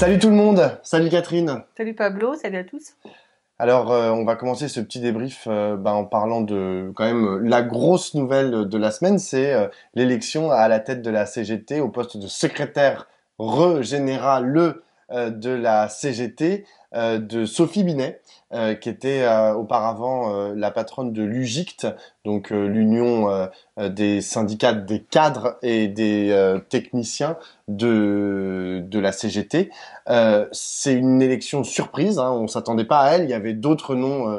Salut tout le monde, salut Catherine. Salut Pablo, salut à tous. Alors, euh, on va commencer ce petit débrief euh, bah, en parlant de quand même la grosse nouvelle de la semaine, c'est euh, l'élection à la tête de la CGT au poste de secrétaire re-général de la CGT euh, de Sophie Binet, euh, qui était euh, auparavant la patronne de l'UGICT, donc l'Union des syndicats des cadres et des techniciens de, de la CGT. C'est une élection surprise, hein, on s'attendait pas à elle, il y avait d'autres noms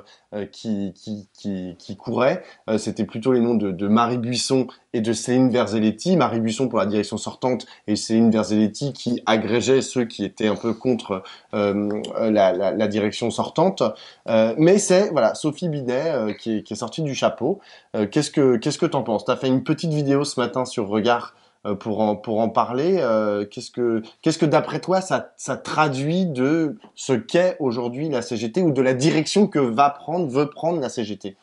qui, qui, couraient. C'était plutôt les noms de, Marie Buisson et de Céline Verzelletti. Marie Buisson pour la direction sortante et Céline Verzelletti qui agrégeait ceux qui étaient un peu contre la la, direction sortante. Euh, mais c'est voilà Sophie Binet euh, qui, est, sortie du chapeau. Euh, qu'est-ce que qu'est-ce que t'en penses T'as fait une petite vidéo ce matin sur Regard pour en pour en parler. qu'est-ce que quest que d'après toi ça traduit de ce qu'est aujourd'hui la CGT ou de la direction que va prendre veut prendre la CGT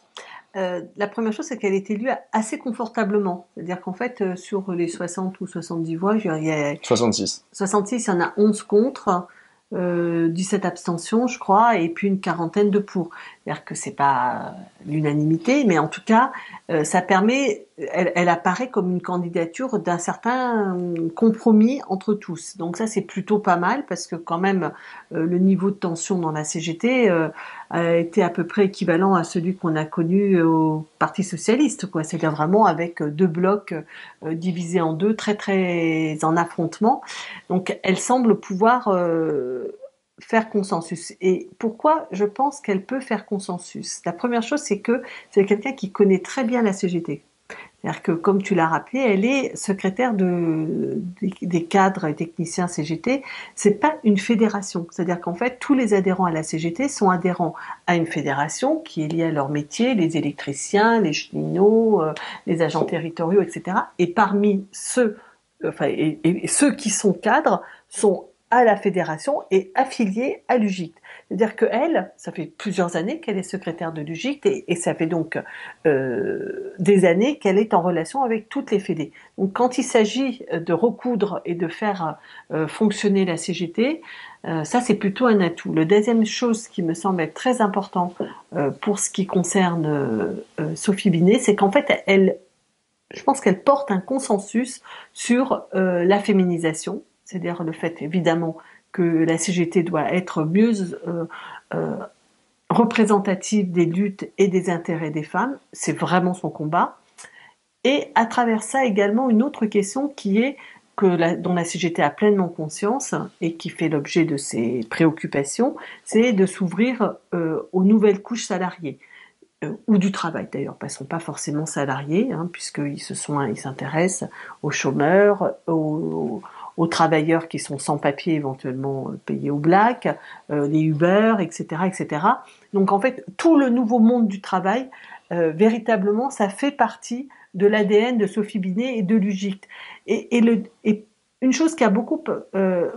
la première chose, c'est qu'elle est élue assez confortablement. C'est-à-dire qu'en fait, sur les 60 ou 70 voix, je a... 66. 66, il y en a 11 contre. 17 euh, abstentions, je crois, et puis une quarantaine de pour cest dire que c'est pas euh, l'unanimité, mais en tout cas, euh, ça permet, elle, apparaît comme une candidature d'un certain euh, compromis entre tous. Donc ça, c'est plutôt pas mal parce que quand même, le niveau de tension dans la CGT a été à peu près équivalent à celui qu'on a connu au Parti socialiste, quoi. C'est-à-dire vraiment avec deux blocs divisés en deux, très très en affrontement. Donc elle semble pouvoir faire consensus. Et pourquoi je pense qu'elle peut faire consensus La première chose, c'est que c'est quelqu'un qui connaît très bien la CGT. C'est-à-dire que, comme tu l'as rappelé, elle est secrétaire de, des, cadres et techniciens CGT. C'est pas une fédération. C'est-à-dire qu'en fait, tous les adhérents à la CGT sont adhérents à une fédération qui est liée à leur métier, les électriciens, les cheminots, euh, les agents territoriaux, etc. Et parmi ceux, enfin, et ceux qui sont cadres sont à la fédération et affiliée à l'UGICT. C'est-à-dire qu'elle, ça fait plusieurs années qu'elle est secrétaire de l'UGICT et, ça fait donc euh, des années qu'elle est en relation avec toutes les fédés. Donc quand il s'agit euh, de recoudre et de faire euh, fonctionner la CGT, ça c'est plutôt un atout. Le deuxième chose qui me semble être très important pour ce qui concerne Sophie Binet, c'est qu'en fait elle je pense qu'elle porte un consensus sur la féminisation, c'est-à-dire le fait évidemment que la CGT doit être mieux euh, euh, représentative des luttes et des intérêts des femmes, c'est vraiment son combat. Et à travers ça également une autre question qui est que dont la CGT a pleinement conscience et qui fait l'objet de ses préoccupations, c'est de s'ouvrir euh, aux nouvelles couches salariées ou du travail d'ailleurs, parce sont pas forcément salariés, hein, puisqu'ils se sont, ils s'intéressent aux chômeurs, aux, aux travailleurs qui sont sans papier éventuellement euh, payés au black, euh, les Uber, etc., etc. Donc en fait, tout le nouveau monde du travail, euh, véritablement, ça fait partie de l'ADN de Sophie Binet et de l'UGICT. Et, une chose qui a beaucoup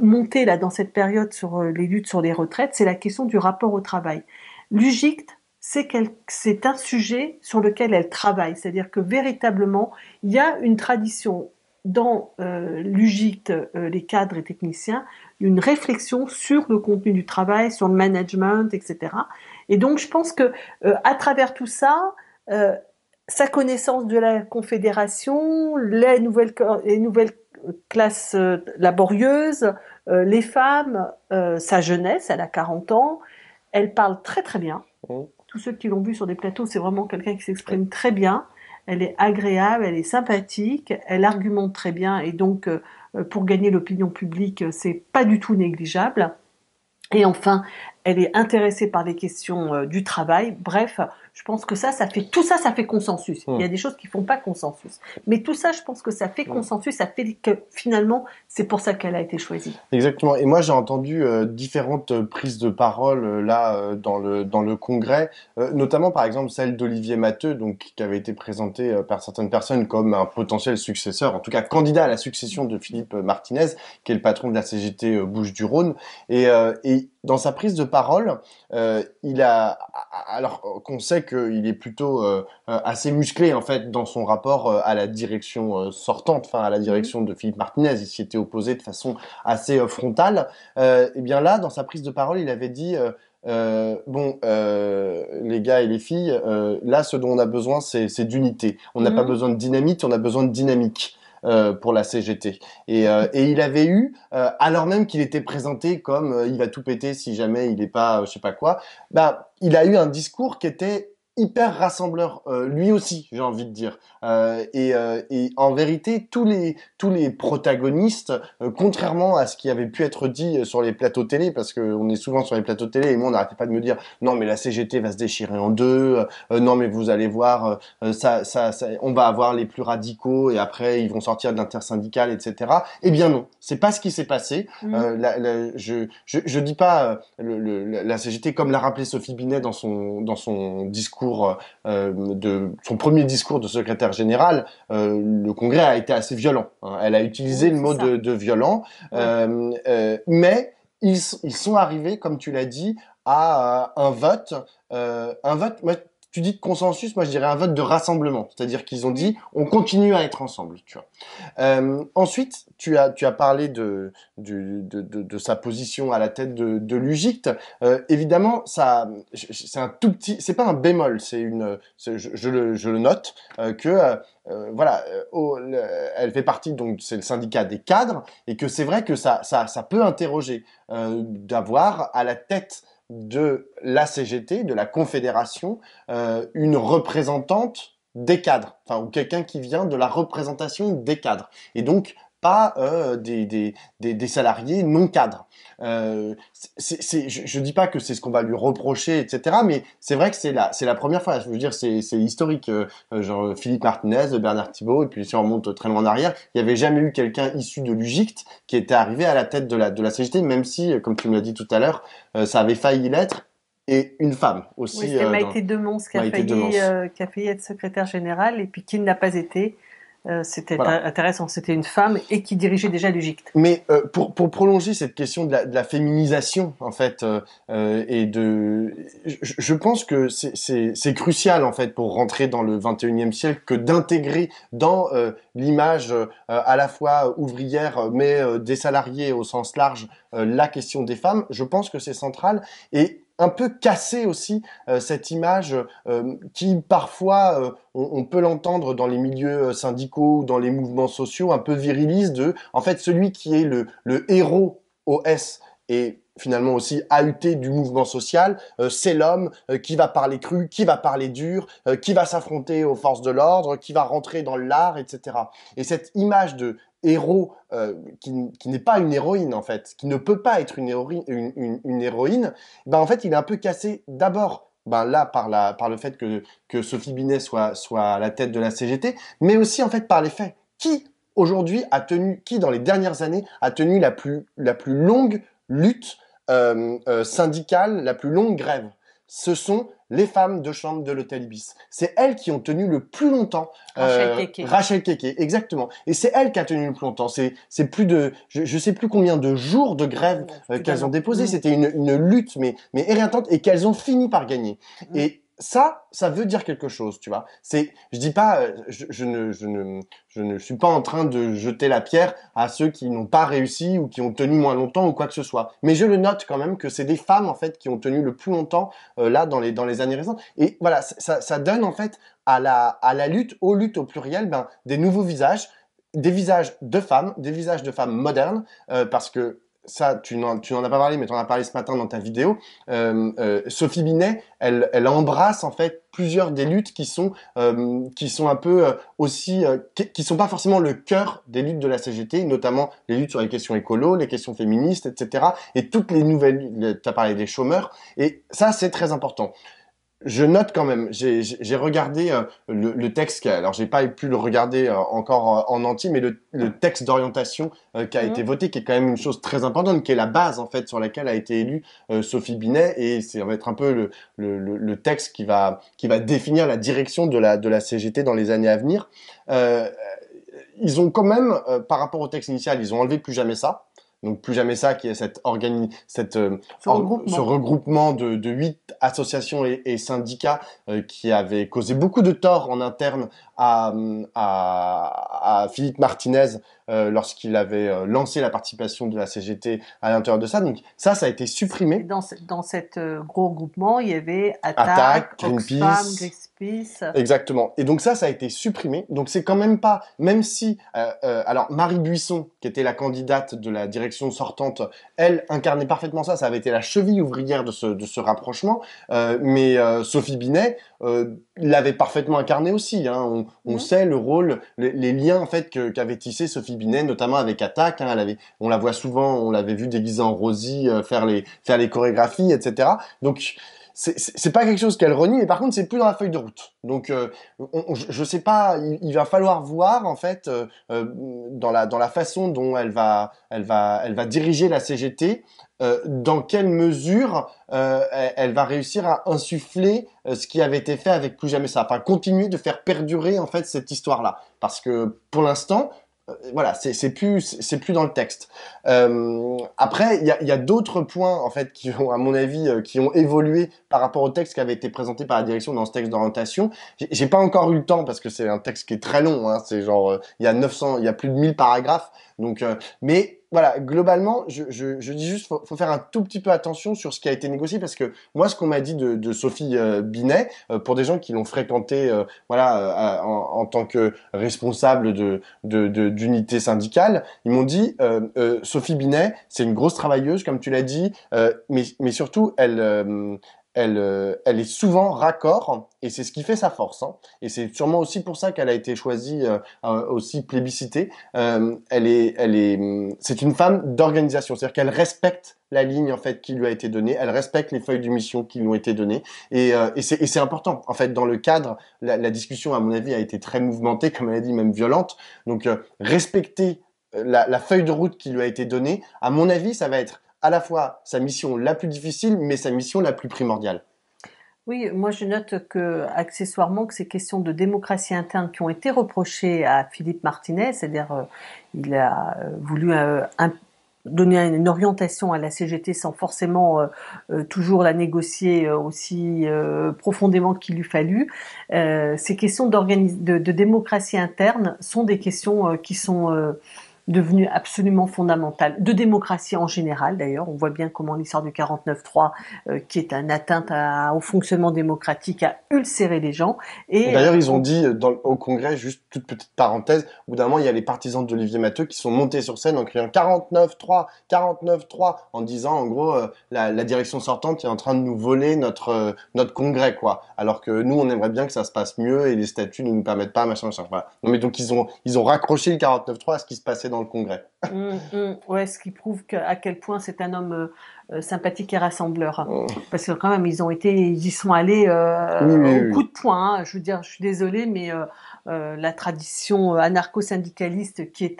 monté là dans cette période sur les luttes sur les retraites, c'est la question du rapport au travail. L'UGICT, c'est, c'est un sujet sur lequel elle travaille, c'est-à-dire que véritablement, il y a une tradition dans euh, l'UGIT, euh, les cadres et techniciens, une réflexion sur le contenu du travail, sur le management, etc. Et donc, je pense que euh, à travers tout ça, euh, sa connaissance de la confédération, les nouvelles, les nouvelles classes laborieuses, les femmes, sa jeunesse, elle a 40 ans, elle parle très très bien. Mmh. Tous ceux qui l'ont vu sur des plateaux, c'est vraiment quelqu'un qui s'exprime très bien elle est agréable, elle est sympathique, elle argumente très bien et donc euh, euh, pour gagner l'opinion publique, euh, c'est pas du tout négligeable. Et enfin, elle est intéressée par les questions du travail. Bref, je pense que ça, ça fait tout ça, ça fait consensus. Il y a hmm. des choses qui font pas consensus, mais tout ça, je pense que ça fait hmm. consensus. Ça fait que finalement, c'est pour ça qu'elle a été choisie. Exactement. Et moi, j'ai entendu euh, différentes prises de parole euh, là euh, dans le dans le congrès, notamment par exemple celle d'Olivier Matteux, donc qui avait été présentée par certaines personnes comme un potentiel successeur, en tout cas candidat à la succession de Philippe Martinez, qui est le patron de la CGT Bouche du rhône et, dans sa prise de parole, il a alors qu'on sait qu'il est plutôt euh, euh, assez musclé en fait dans son rapport euh, à la direction sortante, enfin à la direction mmh. de Philippe Martinez. Il s'y était opposé de façon assez frontale. et eh bien là, dans sa prise de parole, il avait dit. bon, les gars et les filles, là, ce dont on a besoin, c'est d'unité. On n'a pas mmh. besoin de dynamite, on a besoin de dynamique. pour la CGT et, et il avait eu alors même qu'il était présenté comme il va tout péter si jamais il n'est pas je sais pas quoi bah il a eu un discours qui était hyper rassembleur euh, lui aussi j'ai envie de dire euh, euh, et, en vérité tous les tous les protagonistes contrairement à ce qui avait pu être dit sur les plateaux télé parce que on est souvent sur les plateaux télé et moi on n'arrêtait pas de me dire non mais la CGT va se déchirer en deux non mais vous allez voir ça, ça, on va avoir les plus radicaux et après ils vont sortir de l'intersyndicale etc Eh bien non c'est pas ce qui s'est passé mm. je, je dis pas le, la CGT comme l'a rappelé Sophie Binet dans son dans son discours euh, euh, de son premier discours de secrétaire général, euh, le Congrès a été assez violent. Hein. Elle a utilisé le mot de, violent, mais ils, sont arrivés, comme tu l'as dit, à un vote, un vote tu dis de consensus, moi je dirais un vote de rassemblement, c'est-à-dire qu'ils ont dit on continue à être ensemble. Tu vois. Euh, ensuite, tu as tu as parlé de de, de, de, de sa position à la tête de, de l'UGICT. Euh, évidemment, ça c'est un tout petit, c'est pas un bémol, c'est une, je, le, je le note euh, que euh, euh, voilà, elle fait partie donc c'est le syndicat des cadres et que c'est vrai que ça ça ça peut interroger d'avoir à la tête de la CGT, de la Confédération, euh, une représentante des cadres, enfin, ou quelqu'un qui vient de la représentation des cadres. Et donc, pas euh, des, salariés non cadres. Euh, je ne dis pas que c'est ce qu'on va lui reprocher, etc. Mais c'est vrai que c'est la, la première fois. Je veux dire, c'est, historique. Euh, genre Philippe Martinez, Bernard Thibault, et puis si on remonte très loin en arrière, il n'y avait jamais eu quelqu'un issu de l'UGICT qui était arrivé à la tête de la, de la CGT, même si, comme tu me l'as dit tout à l'heure, ça avait failli l'être et une femme aussi. Oui, c'est Maïté euh, Demons qui a, qui a failli être secrétaire générale et puis qui n'a pas été. Euh, c'était intéressant. C'était une femme et qui dirigeait déjà l'Égypte. Mais euh, pour, prolonger cette question de la, féminisation, en fait, euh, et de, je, pense que c'est crucial, en fait, pour rentrer dans le 21e siècle, que d'intégrer dans l'image à la fois ouvrière, mais des salariés au sens large, la question des femmes. Je pense que c'est central. Et un peu casser aussi euh, cette image euh, qui parfois euh, on, peut l'entendre dans les milieux syndicaux dans les mouvements sociaux un peu viriliste de en fait celui qui est le, le héros OS et finalement aussi AUT du mouvement social, c'est l'homme qui va parler cru, qui va parler dur, qui va s'affronter aux forces de l'ordre, qui va rentrer dans l'art, etc. Et cette image de héros euh, qui, n'est pas une héroïne en fait, qui ne peut pas être une, héroïne, une, héroïne ben en fait il est un peu cassé d'abord ben là par, la, par le fait que, Sophie Binet soit, soit à la tête de la CGT, mais aussi en fait par les faits. Qui aujourd'hui a tenu, qui dans les dernières années a tenu la plus, la plus longue lutte euh, euh, syndicale, la plus longue grève Ce sont les femmes de chambre de l'hôtel Ibis. C'est elles qui ont tenu le plus longtemps. Euh, Rachel Keke. Rachel Keke, exactement. Et c'est elles qui a tenu le plus longtemps. C'est, c'est plus de, je, ne sais plus combien de jours de grève euh, qu'elles ont déposé. Mmh. C'était une, lutte, mais, mais éreintante, et qu'elles ont fini par gagner. Mmh. Et ça, ça veut dire quelque chose, tu vois. C'est, je dis pas, euh, je, ne, je, ne, je ne suis pas en train de jeter la pierre à ceux qui n'ont pas réussi ou qui ont tenu moins longtemps ou quoi que ce soit. Mais je le note quand même que c'est des femmes en fait qui ont tenu le plus longtemps euh, là dans les dans les années récentes. Et voilà, ça, donne en fait à la à la lutte, aux luttes au pluriel, ben des nouveaux visages, des visages de femmes, des visages de femmes modernes, euh, parce que ça, tu n'en, as pas parlé, mais tu en as parlé ce matin dans ta vidéo. Euh, euh, Sophie Binet, elle, embrasse en fait plusieurs des luttes qui sont, euh, qui sont un peu aussi, qui, sont pas forcément le cœur des luttes de la CGT, notamment les luttes sur les questions écolo, les questions féministes, etc. Et toutes les nouvelles, tu as parlé des chômeurs, et ça, c'est très important je note quand même. J'ai regardé euh, le, texte. Alors, j'ai pas pu le regarder euh, encore euh, en entier, mais le, texte d'orientation qui a été mhm. voté, qui est quand même une chose très importante, qui est la base en fait sur laquelle a été élue Sophie Binet, et c'est va être un peu le, le, texte qui va qui va définir la direction de la de la CGT dans les années à venir. ils ont quand même, par rapport au texte initial, ils ont enlevé plus jamais ça. Donc plus jamais ça, qui est cette cette euh, ce, regroupement. de de huit associations et, syndicats euh, qui avait causé beaucoup de tort en interne à à, Philippe Martinez euh, lorsqu'il avait lancé la participation de la CGT à l'intérieur de ça. Donc ça, ça a été supprimé. Dans, ce, dans cet gros regroupement, il y avait Attaque, Exactement. Et donc ça, ça a été supprimé. Donc c'est quand même pas, même si, euh, euh, alors Marie Buisson, qui était la candidate de la direction sortante, elle incarnait parfaitement ça. Ça avait été la cheville ouvrière de ce, de ce rapprochement. Euh, mais Sophie Binet l'avait parfaitement incarné aussi. Hein. On, sait le rôle, les, liens en fait qu'avait tissé Sophie Binet, notamment avec Attaque. Hein. Elle avait, on la voit souvent, on l'avait vu déguisée en Rosie, faire les faire les chorégraphies, etc. Donc c'est pas quelque chose qu'elle renie, mais par contre, c'est plus dans la feuille de route. Donc, euh, je sais pas, il, va falloir voir en fait euh, euh, dans la façon dont elle va elle va diriger la CGT, dans quelle mesure elle, elle, va réussir à insuffler ce qui avait été fait avec plus jamais ça, enfin continuer de faire perdurer en fait cette histoire là, parce que pour l'instant, euh, voilà, c'est plus c'est plus dans le texte. Euh, après, il y a, d'autres points en fait qui ont, à mon avis, euh, qui ont évolué par rapport au texte qui avait été présenté par la direction dans ce texte d'orientation. J'ai pas encore eu le temps parce que c'est un texte qui est très long. Hein, c'est genre il y a 900, il y a plus de 1000 paragraphes. Donc, mais voilà, globalement, je, dis juste, faut, faut faire un tout petit peu attention sur ce qui a été négocié parce que moi, ce qu'on m'a dit de, Sophie euh, Binet, euh, pour des gens qui l'ont fréquenté, euh, voilà, en, en, tant que responsable de d'unité syndicale, ils m'ont dit, Sophie Binet, c'est une grosse travailleuse, comme tu l'as dit, mais mais surtout, elle euh, elle, est souvent raccord et c'est ce qui fait sa force. Hein. Et c'est sûrement aussi pour ça qu'elle a été choisie, euh, euh, aussi plébiscitée. elle est, elle est, mm, c'est une femme d'organisation, c'est-à-dire qu'elle respecte la ligne en fait qui lui a été donnée, elle respecte les feuilles de mission qui lui ont été données et, c'est important. En fait, dans le cadre, la, discussion à mon avis a été très mouvementée, comme elle a dit, même violente. Donc respecter la, feuille de route qui lui a été donnée, à mon avis, ça va être à la fois sa mission la plus difficile, mais sa mission la plus primordiale. Oui, moi je note que accessoirement que ces questions de démocratie interne qui ont été reprochées à Philippe Martinet, c'est-à-dire euh, il a euh, voulu euh, donner une orientation à la CGT sans forcément toujours la négocier aussi profondément qu'il lui fallu. ces questions de, démocratie interne sont des questions qui sont devenu absolument fondamental de démocratie en général d'ailleurs. On voit bien comment l'histoire du 49-3, euh, qui est un atteinte au fonctionnement démocratique, a ulcéré les gens. Et, d'ailleurs, euh, ils ont dit euh, dans, au Congrès, juste toute petite parenthèse, au bout d'un moment, il y a les partisans d'Olivier Matteux qui sont montés sur scène en criant 49-3, 49-3, en disant en gros, la, direction sortante est en train de nous voler notre, notre Congrès, quoi. Alors que nous, on aimerait bien que ça se passe mieux et les statuts ne nous permettent pas, machin, machin. Non, mais donc, ils ont, ils ont raccroché le 49-3 à ce qui se passait dans le Congrès. Hum, hum. ouais, ce qui prouve à quel point c'est un homme euh, euh, sympathique et rassembleur. Oh. Parce que quand même, ils ont été, ils y sont allés euh, au coup de poing. Hein. Je veux dire, je suis désolée, mais euh, euh, la tradition anarcho-syndicaliste qui est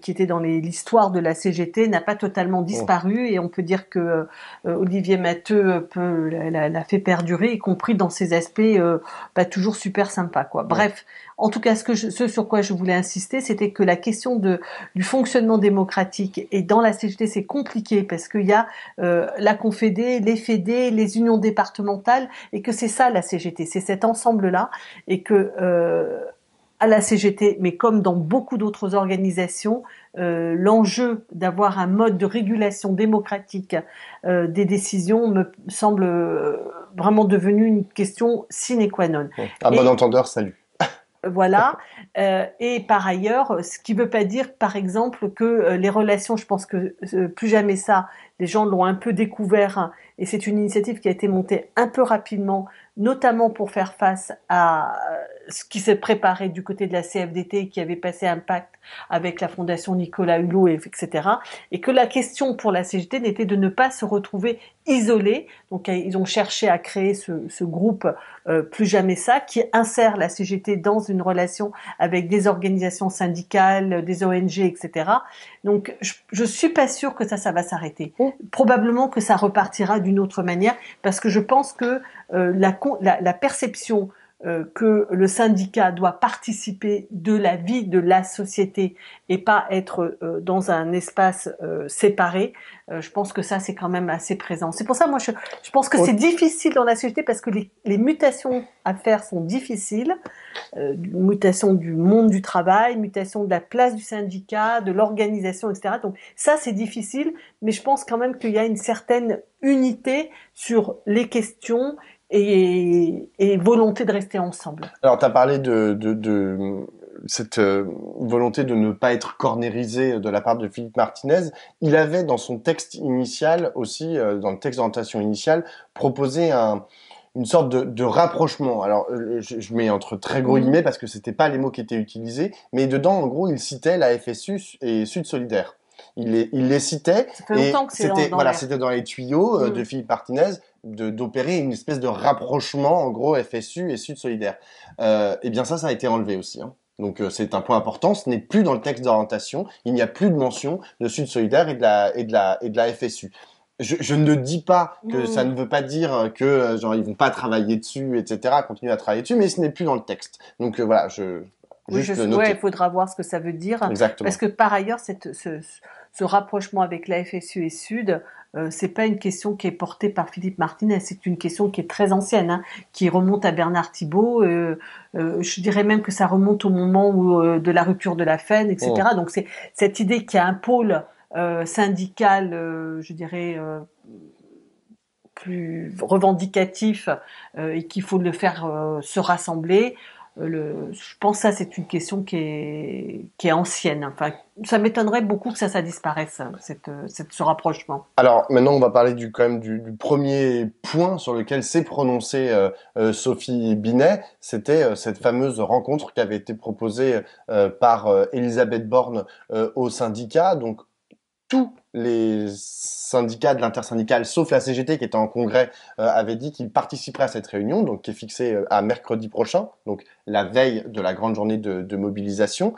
qui était dans l'histoire de la CGT n'a pas totalement oh. disparu et on peut dire que Olivier Matteux peut l'a, fait perdurer, y compris dans ses aspects pas toujours super sympas. Quoi. Bref, en tout cas, ce, que ce sur quoi je voulais insister, c'était que la question de du fonctionnement démocratique et dans la CGT, c'est compliqué parce qu'il y a euh, la Confédé, les Fédés, les unions départementales, et que c'est ça la CGT, c'est cet ensemble-là, et que euh, à la CGT, mais comme dans beaucoup d'autres organisations, euh, l'enjeu d'avoir un mode de régulation démocratique des décisions me semble vraiment devenu une question sine qua non. À bon entendeur, salut. Voilà. Euh, et par ailleurs, ce qui ne veut pas dire, par exemple, que euh, les relations, je pense que euh, plus jamais ça, les gens l'ont un peu découvert. Hein. et c'est une initiative qui a été montée un peu rapidement, notamment pour faire face à ce qui s'est préparé du côté de la CFDT qui avait passé un pacte avec la Fondation Nicolas Hulot, etc. Et que la question pour la CGT n'était de ne pas se retrouver isolée. Donc euh, ils ont cherché à créer ce, groupe euh, Plus jamais ça qui insère la CGT dans une relation avec des organisations syndicales, des ONG, etc. Donc je, suis pas sûre que ça, ça va s'arrêter. Oh. Probablement que ça repartira d'une autre manière parce que je pense que euh, la perception euh, que le syndicat doit participer de la vie de la société et pas être euh, dans un espace euh, séparé, je pense que ça c'est quand même assez présent. C'est pour ça moi je, je pense que c'est difficile dans la société parce que les, les mutations à faire sont difficiles, mutation du monde du travail, mutation de la place du syndicat, de l'organisation, etc. Donc ça c'est difficile, mais je pense quand même qu'il y a une certaine unité sur les questions et, volonté de rester ensemble. Alors, tu as parlé de, cette euh, volonté de ne pas être cornérisé de la part de Philippe Martinez, il avait dans son texte initial aussi, euh, dans le texte d'orientation initiale, proposé une sorte de, rapprochement. Alors, euh, je, mets entre très gros guillemets parce que ce c'était pas les mots qui étaient utilisés, mais dedans, en gros, il citait la FSU et Sud Solidaire. Il les, citait. C'était dans les tuyaux de mm. Philippe Martinez d'opérer une espèce de rapprochement, en gros, FSU et Sud Solidaire. Euh, et eh bien ça, ça a été enlevé aussi. Hein. Donc euh, c'est un point important, ce n'est plus dans le texte d'orientation, il n'y a plus de mention de Sud Solidaire et de la, et de la, et de la FSU. Je, ne dis pas que ça mmh. ne veut pas dire que euh, genre ils vont pas travailler dessus, etc., continuer à travailler dessus, mais ce n'est plus dans le texte. Donc euh, voilà, je oui, il faudra voir ce que ça veut dire. Exactement. Parce que par ailleurs, ce rapprochement avec la FSU et Sud euh, c'est pas une question qui est portée par Philippe Martinez, c'est une question qui est très ancienne, hein, qui remonte à Bernard Thibault. Euh, euh, je dirais même que ça remonte au moment de la rupture de la FEN, etc. Oh. Donc c'est cette idée qu'il y a un pôle syndical, je dirais plus revendicatif et qu'il faut le faire se rassembler. Euh, je pense que ça, c'est une question qui est, qui est ancienne. Enfin, ça m'étonnerait beaucoup que ça, ça disparaisse, hein, cette, euh, cette, ce rapprochement. Alors maintenant, on va parler du, quand même du, premier point sur lequel s'est prononcée euh, Sophie Binet. C'était cette fameuse rencontre qui avait été proposée par Elisabeth Borne au syndicat. Donc tous les syndicats de l'intersyndicale, sauf la CGT qui était en congrès, euh, avaient dit qu'ils participeraient à cette réunion, donc qui est fixée euh, à mercredi prochain, donc la veille de la grande journée de, mobilisation.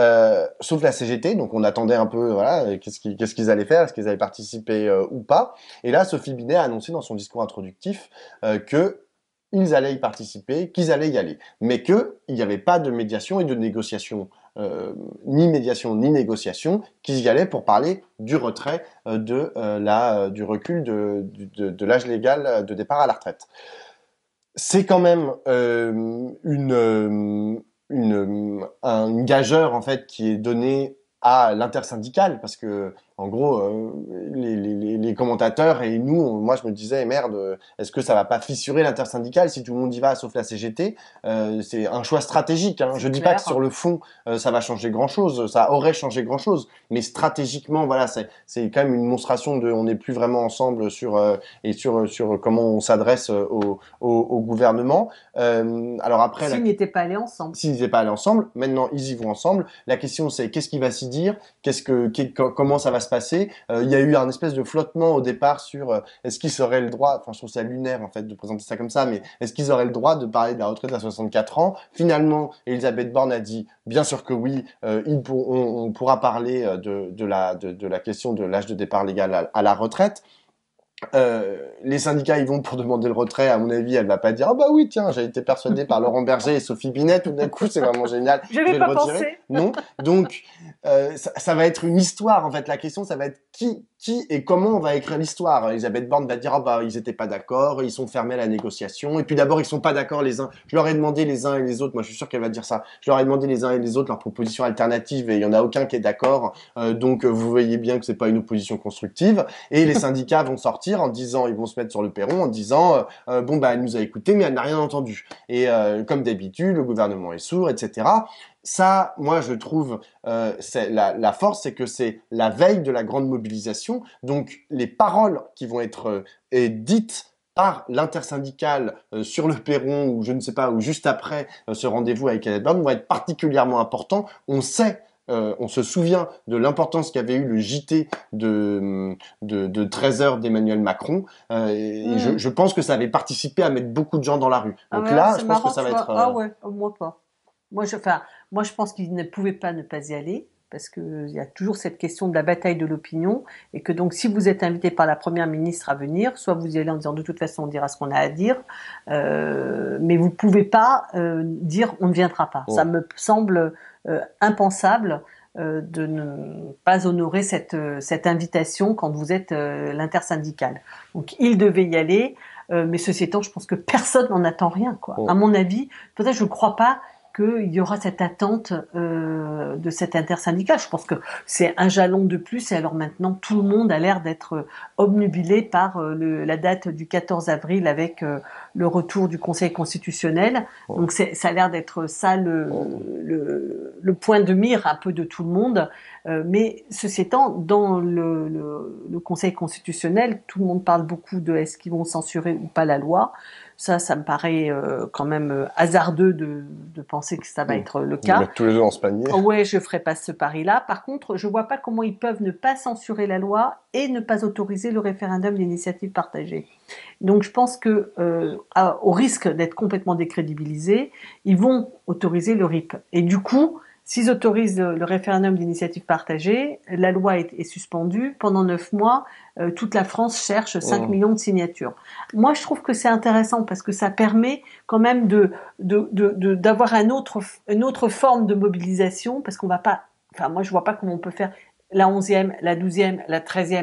Euh, sauf la CGT, donc on attendait un peu, voilà, qu'est-ce qu'ils allaient faire, est-ce qu'ils allaient participer ou pas. Et là, Sophie Binet a annoncé dans son discours introductif que allaient y participer, qu'ils allaient y aller, mais qu'il n'y avait pas de médiation et de négociation euh, ni médiation ni négociation, qui y allaient pour parler du retrait euh, de, euh, la, du recul de, l'âge légal de départ à la retraite. C'est quand même une, une, un gageur en fait qui est donné à l'intersyndicale parce que en gros, euh, les, commentateurs et nous, moi je me disais, merde, est-ce que ça va pas fissurer l'intersyndicale si tout le monde y va, sauf la CGT euh, C'est un choix stratégique. Hein. Je ne dis pas que sur le fond, euh, ça va changer grand-chose, ça aurait changé grand-chose, mais stratégiquement, voilà, c'est quand même une monstration de on n'est plus vraiment ensemble sur, et sur, sur comment on s'adresse au, gouvernement. alors après... S'ils n'étaient pas allés ensemble. S'ils n'étaient pas allés ensemble, maintenant ils y vont ensemble. La question c'est qu'est-ce qui va s'y dire qu'est-ce que, comment ça va se passer. Euh, il y a eu un espèce de flottement au départ sur euh, est-ce qu'ils auraient le droit, enfin je trouve ça lunaire en fait de présenter ça comme ça, mais est-ce qu'ils auraient le droit de parler de la retraite à 64 ans Finalement, Elisabeth Borne a dit bien sûr que oui, euh, on, pourra parler de, la, question de l'âge de départ légal à la retraite. Euh, les syndicats ils vont pour demander le retrait. À mon avis, elle va pas dire ah bah oui tiens j'ai été persuadé par Laurent Berger et Sophie Binet tout d'un coup c'est vraiment génial. je vais, le retirer. Non. Donc euh, ça, ça, va être une histoire en fait. La question ça va être qui qui et comment on va écrire l'histoire. Elisabeth Borne va dire, oh bah, ils étaient pas d'accord, ils sont fermés à la négociation, et puis d'abord, ils sont pas d'accord les uns. Je leur ai demandé les uns et les autres, moi je suis sûr qu'elle va dire ça, je leur ai demandé les uns et les autres leurs propositions alternatives, et il y en a aucun qui est d'accord, euh, donc euh, vous voyez bien que c'est pas une opposition constructive, et les syndicats vont sortir en disant, ils vont se mettre sur le perron en disant, euh, bon bah, elle nous a écoutés, mais elle n'a rien entendu. Et comme d'habitude, le gouvernement est sourd, etc. Ça, moi, je trouve, euh, la, force, c'est que c'est la veille de la grande mobilisation. Donc, les paroles qui vont être euh, dites par l'intersyndicale euh, sur le perron ou je ne sais pas, ou juste après ce rendez-vous avec Annette vont être particulièrement importants. On sait on se souvient de l'importance qu'avait eu le JT hum, de, de, 13 heures d'Emmanuel Macron. et hmm. je, pense que ça avait participé à mettre beaucoup de gens dans la rue. Ah Donc là, je pense que ça va être. moins Ah ouais, moi pas. Moi, je, enfin, moi, je pense qu'il ne pouvait pas ne pas y aller parce qu'il y a toujours cette question de la bataille de l'opinion, et que donc si vous êtes invité par la Première ministre à venir, soit vous y allez en disant de toute façon on dira ce qu'on a à dire, euh, mais vous ne pouvez pas euh, dire on ne viendra pas. Ça oh. me semble euh, impensable euh, de ne pas honorer cette, euh, cette invitation quand vous êtes euh, l'intersyndicale. Donc il devait y aller. mais ceci étant, je pense que personne n'en attend rien. Quoi. Oh. À mon avis, peut-être je ne crois pas qu'il y aura cette attente euh, de cet intersyndicat. Je pense que c'est un jalon de plus et alors maintenant tout le monde a l'air d'être euh, obnubilé par euh, la date du 14 avril avec euh, le retour du Conseil constitutionnel. Oh. Donc ça a l'air d'être ça oh. le, point de mire un peu de tout le monde. mais ceci étant, dans le, le Conseil constitutionnel, tout le monde parle beaucoup de est-ce qu'ils vont censurer ou pas la loi. Ça, ça me paraît euh, quand même euh, hasardeux de, penser que ça va mmh. être euh, le cas. Mettre tous les deux en se panier. Oh ouais, je ferai pas ce pari-là. Par contre, je ne vois pas comment ils peuvent ne pas censurer la loi et ne pas autoriser le référendum d'initiative partagée. Donc, je pense que, au risque d'être complètement décrédibilisés, ils vont autoriser le RIP. Et du coup, S'ils autorisent le, référendum d'initiative partagée, la loi est, suspendue. Pendant neuf mois, euh, toute la France cherche 5 millions de signatures. Moi, je trouve que c'est intéressant parce que ça permet quand même d'avoir une autre forme de mobilisation parce qu'on va pas. Enfin, moi, je vois pas comment on peut faire la 11e, la 12 la 13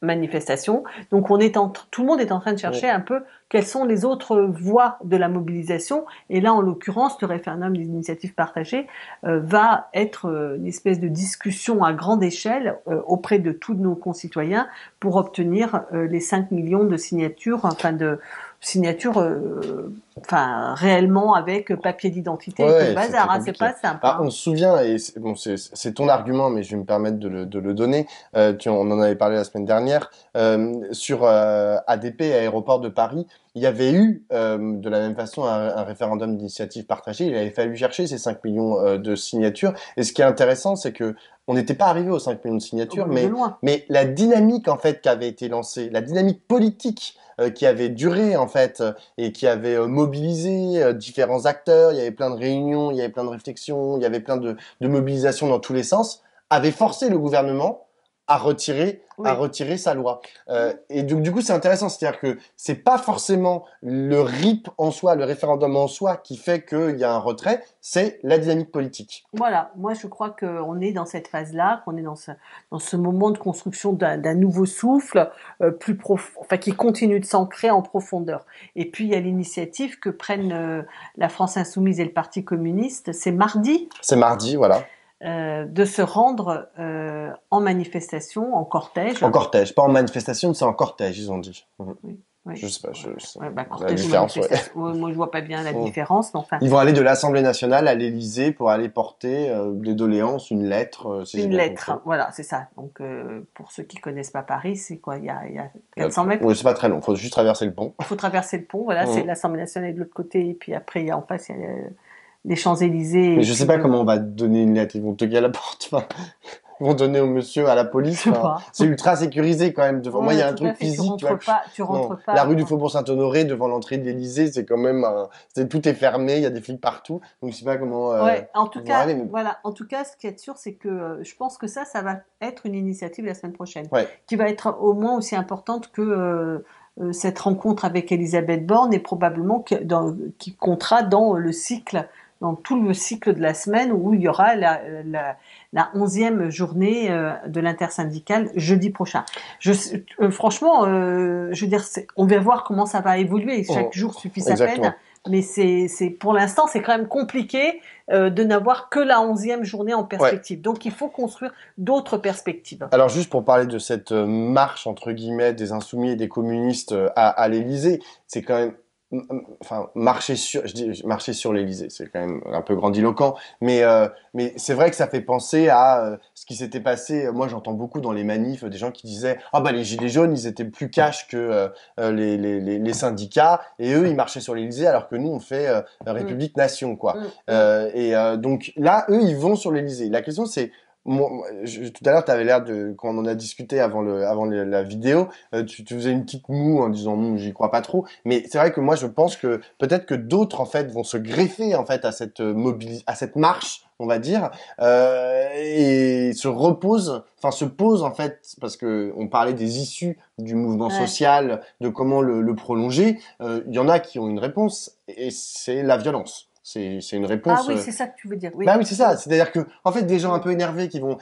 manifestation. Donc on est en, tout le monde est en train de chercher un peu quelles sont les autres voies de la mobilisation. Et là, en l'occurrence, le référendum des initiatives partagées euh, va être euh, une espèce de discussion à grande échelle euh, auprès de tous nos concitoyens pour obtenir les 5 millions de signatures, enfin de, signature euh, enfin réellement avec papier d'identité c'est hein, pas simple hein. on se souvient et c'est ton argument mais je vais me permettre de le, donner euh, on en avait parlé la semaine dernière euh, sur ADP aéroport de Paris il y avait eu de la même façon un, référendum d'initiative partagée il avait fallu chercher ces 5 millions de signatures et ce qui est intéressant c'est que on n'était pas arrivé aux 5 millions de signatures, mais, mais la dynamique en fait qui avait été lancée, la dynamique politique euh, qui avait duré en fait euh, et qui avait euh, mobilisé différents acteurs. Il y avait plein de réunions, il y avait plein de réflexions, il y avait plein de, mobilisations dans tous les sens, avait forcé le gouvernement à retirer, à retirer sa loi. Euh, mhm. et donc, du coup, c'est intéressant. C'est-à-dire que c'est pas forcément le RIP en soi, le référendum en soi, qui fait qu'il y a un retrait, c'est la dynamique politique. Voilà. Moi, je crois qu'on est dans cette phase-là, qu'on est dans ce, dans ce moment de construction d'un nouveau souffle, euh, plus profond, enfin, qui continue de s'ancrer en profondeur. Et puis, il y a l'initiative que prennent euh, la France Insoumise et le Parti communiste. C'est mardi. C'est mardi, voilà. Euh, de se rendre euh, en manifestation, en cortège. En cortège, pas en manifestation, c'est en cortège, ils ont dit. Je mhm. ne Je sais pas, je, ne bah, la Moi, je vois pas bien la différence, enfin. Ils vont aller de l'Assemblée nationale à l'Élysée pour aller porter euh, des doléances, une lettre. une lettre, voilà, c'est ça. Donc, pour ceux qui connaissent pas Paris, c'est quoi Il y a, 400 mètres. Oui, c'est pas très long. Il faut juste traverser le pont. Il faut traverser le pont, voilà. C'est mhm. l'Assemblée nationale de l'autre côté, et puis après, en face, il y a les Champs-Élysées. Mais je sais pas comment on va donner une lettre. Ils vont toquer à la porte. ils vont donner au monsieur à la police. c'est ultra sécurisé quand même. moi, il y a un truc physique. Tu, rentres pas, La rue du Faubourg Saint-Honoré devant l'entrée de l'Élysée, c'est quand même C'est tout est fermé. Il y a des flics partout. Donc je sais pas comment. Euh, en tout cas, voilà. En tout cas, ce qui est sûr, c'est que euh, je pense que ça, ça va être une initiative la semaine prochaine, qui va être au moins aussi importante que. Euh, cette rencontre avec Elisabeth Borne et probablement qui comptera dans le cycle dans tout le cycle de la semaine où il y aura la, la, la onzième journée euh, de l'intersyndicale jeudi prochain. Je, euh, franchement, euh, je veux dire, on va voir comment ça va évoluer. Oh, Chaque jour suffit à peine. Mais c'est, pour l'instant, c'est quand même compliqué de n'avoir que la onzième journée en perspective. Donc, il faut construire d'autres perspectives. Alors, juste pour parler de cette marche, entre guillemets, des insoumis et des communistes à, à l'Élysée, c'est quand même enfin marcher sur je dis marcher sur l'Elysée c'est quand même un peu grandiloquent mais euh, mais c'est vrai que ça fait penser à euh, ce qui s'était passé moi j'entends beaucoup dans les manifs des gens qui disaient ah bah les gilets jaunes ils étaient plus cash que euh, les, les, les, syndicats et eux ils marchaient sur l'Elysée alors que nous on fait mm. République Nation quoi mm. et donc là eux ils vont sur l'Elysée la question c'est tout à l'heure, tu avais l'air de, quand on en a discuté avant, le, avant la vidéo, euh, tu, tu, faisais une petite moue en disant hum, j'y crois pas trop. Mais c'est vrai que moi, je pense que peut-être que d'autres en fait vont se greffer en fait à cette euh, à cette marche, on va dire, euh, et se reposent, enfin se posent en fait parce que on parlait des issues du mouvement social, de comment le, le prolonger. Euh, il y en a qui ont une réponse et c'est la violence. C'est une ah réponse. Ah oui, euh, c'est ça que tu veux dire. Bah oui, c'est ça. C'est-à-dire que, en fait, des gens un peu énervés qui vont,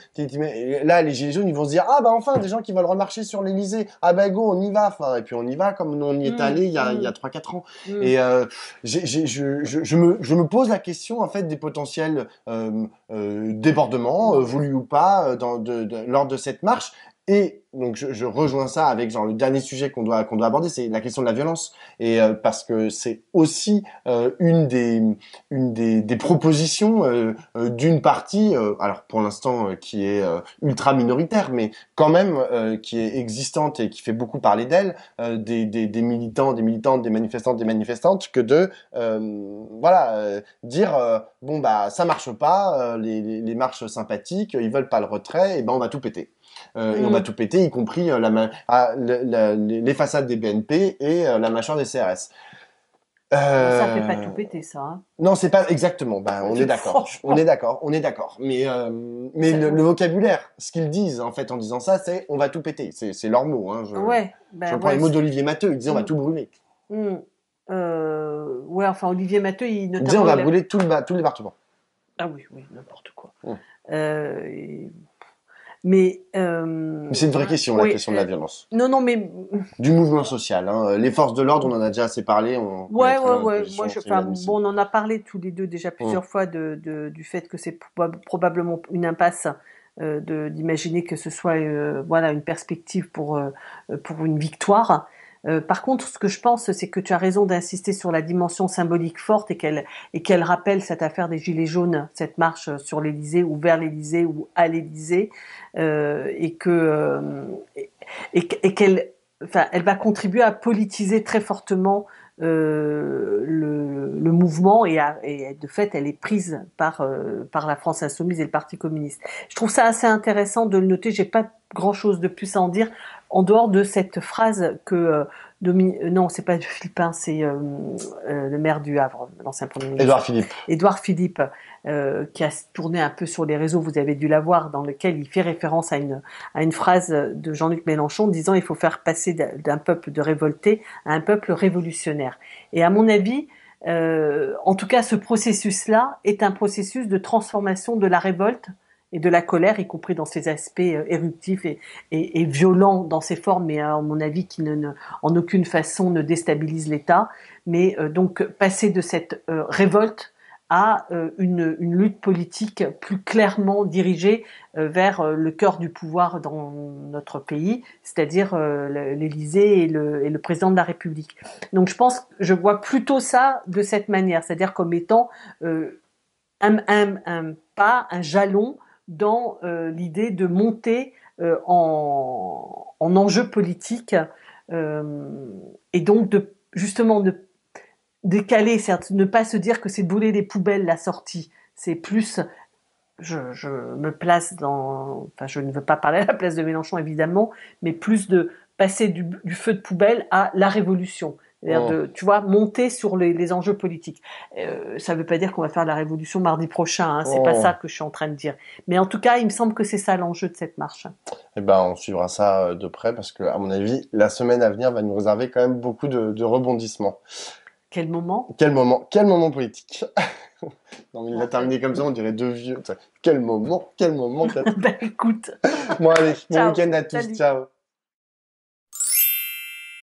là, les gilets jaunes, ils vont se dire, ah bah enfin, des gens qui veulent remarcher sur l'Elysée. Ah bah go, on y va. Enfin, et puis on y va comme on y est mmh, allé il y a, mmh. il y a 3-4 ans. Mmh. Et euh, je, je, je, me, je me pose la question, en fait, des potentiels euh, euh, débordement, euh, voulu ou pas, euh, dans, lors de cette marche. Et donc je, rejoins ça avec genre le dernier sujet qu'on doit qu'on doit aborder, c'est la question de la violence et parce que c'est aussi une des une des, propositions d'une partie, alors pour l'instant qui est ultra minoritaire, mais quand même qui est existante et qui fait beaucoup parler d'elle, des, militants, des militantes, des manifestantes, des manifestantes, que de voilà dire bon bah ça marche pas, les, marches sympathiques, ils veulent pas le retrait, et ben on va tout péter. Euh, et on mm. va tout péter, y compris euh, la, ah, les façades des BNP et euh, la mâchoire des CRS. Euh... Ça fait pas tout péter, ça. Hein. Non, c'est pas exactement. Ben, on est d'accord. On est d'accord. On est d'accord. Mais mais le, vocabulaire, ce qu'ils disent en fait en disant ça, c'est on va tout péter. C'est leur mot. Hein, ben je, prends les mots d'Olivier Matteu, Il disait on va mm. tout brûler. Mm. ouais, enfin Olivier Matteu, il Il disait on va brûler tout le tout le département. Ah oui, oui, n'importe quoi. Hum. Euh, euh, mais, c'est une vraie question, la question de la euh, violence. Non, non, mais. Du mouvement social. Hein. Les forces de l'ordre, on en a déjà assez parlé. On... Ouais, on ouais, ouais. Moi, je... bon, on en a parlé tous les deux déjà hum. plusieurs fois de, du fait que c'est probablement une impasse. Euh, d'imaginer que ce soit voilà une perspective pour pour une victoire euh, par contre, ce que je pense, c'est que tu as raison d'insister sur la dimension symbolique forte et qu'elle rappelle cette affaire des gilets jaunes, cette marche euh, sur l'Élysée ou vers l'Élysée ou à l'Élysée, euh, et que qu'elle elle va contribuer à politiser très fortement le, mouvement et, de fait elle est prise par par la France insoumise et le Parti communiste. Je trouve ça assez intéressant de le noter. J'ai pas grand chose de plus à en dire en dehors de cette phrase que euh, euh, non, c'est pas Philippin, c'est euh, le maire du Havre, l'ancien premier ministre. Édouard Philippe. Édouard Philippe, qui a tourné un peu sur les réseaux, vous avez dû la voir, dans lequel il fait référence à une, à une phrase de Jean-Luc Mélenchon disant il faut faire passer d'un peuple de révolté à un peuple révolutionnaire. Et à mon avis, en tout cas, ce processus-là est un processus de transformation de la révolte et de la colère, y compris dans ses aspects euh, éruptifs et, et, violents dans ses formes, mais hein, à mon avis qui ne, en aucune façon ne déstabilise l'État. Mais euh, donc passer de cette euh, révolte à une, lutte politique plus clairement dirigée vers le cœur du pouvoir dans notre pays, c'est-à-dire l'Élysée et le, président de la République. Donc je pense, je vois plutôt ça de cette manière, c'est-à-dire comme étant un, pas, un jalon dans euh, l'idée de monter euh, en, enjeu politique euh, et donc de justement de décaler, certes, ne pas se dire que c'est bouler des poubelles la sortie. C'est plus, je, me place dans, je ne veux pas parler à la place de Mélenchon évidemment, mais plus de passer du feu de poubelle à la révolution. Oh. De, tu vois, monter sur les, enjeux politiques. Euh, ça ne veut pas dire qu'on va faire la révolution mardi prochain, hein. c'est pas oh. ça que je suis en train de dire. Mais en tout cas, il me semble que c'est ça l'enjeu de cette marche. et eh ben, on suivra ça euh, de près parce que, à mon avis, la semaine à venir va nous réserver quand même beaucoup de, rebondissements. Quel moment Quel moment Quel moment politique il a terminé comme ça, on dirait deux vieux. Quel moment Quel moment bah, écoute Bon, week-end à tous, ciao